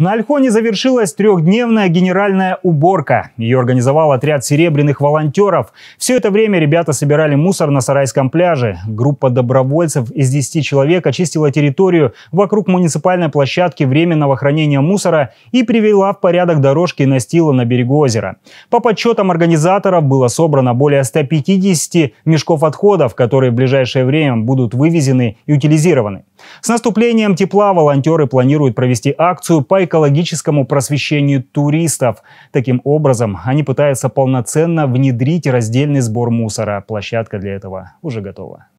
На Альхоне завершилась трехдневная генеральная уборка. Ее организовал отряд серебряных волонтеров. Все это время ребята собирали мусор на Сарайском пляже. Группа добровольцев из 10 человек очистила территорию вокруг муниципальной площадки временного хранения мусора и привела в порядок дорожки и настила на берегу озера. По подсчетам организаторов было собрано более 150 мешков отходов, которые в ближайшее время будут вывезены и утилизированы. С наступлением тепла волонтеры планируют провести акцию по экологическому просвещению туристов. Таким образом, они пытаются полноценно внедрить раздельный сбор мусора. Площадка для этого уже готова.